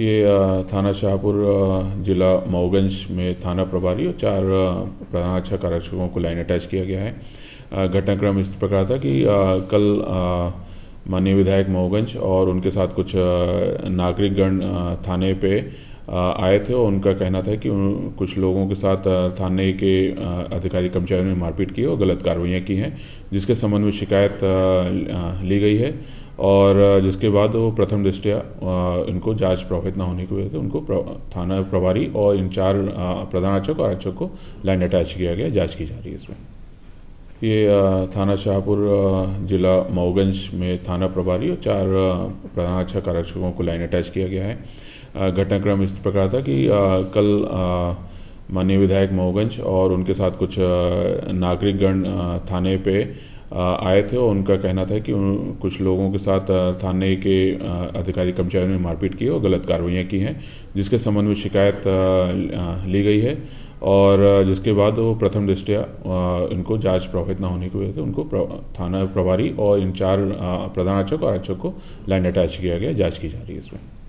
ये थाना शाहपुर जिला मऊगंज में थाना प्रभारी और चार प्रधानाक्षा कार्यक्षकों को लाइन अटैच किया गया है घटनाक्रम इस प्रकार था कि कल माननीय विधायक मऊगंज और उनके साथ कुछ नागरिकगण थाने पे आए थे और उनका कहना था कि कुछ लोगों के साथ थाने के अधिकारी कर्मचारियों ने मारपीट की और गलत कार्रवाइयाँ की हैं जिसके संबंध में शिकायत ली गई है और जिसके बाद वो प्रथम दृष्टया इनको जांच प्रभावित न होने की वजह से उनको थाना प्रभारी और इन चार प्रधानाचक और आचक को लाइन अटैच किया गया जांच की जा रही है इसमें ये थाना शाहपुर जिला मऊगंज में थाना प्रभारी और चार प्रधानाचक आरक्षकों को लाइन अटैच किया गया है घटनाक्रम इस प्रकार था कि कल माननीय विधायक मऊगंज और उनके साथ कुछ नागरिकगण थाने पर आए थे और उनका कहना था कि कुछ लोगों के साथ थाने के अधिकारी कर्मचारियों ने मारपीट की और गलत कार्रवाइयाँ की हैं जिसके संबंध में शिकायत ली गई है और जिसके बाद वो प्रथम दृष्टिया इनको जांच प्रभावित न होने की वजह से उनको थाना प्रभारी और इन चार प्रधानारक्षक और आरक्षक को लाइन अटैच किया गया जांच की जा रही है इसमें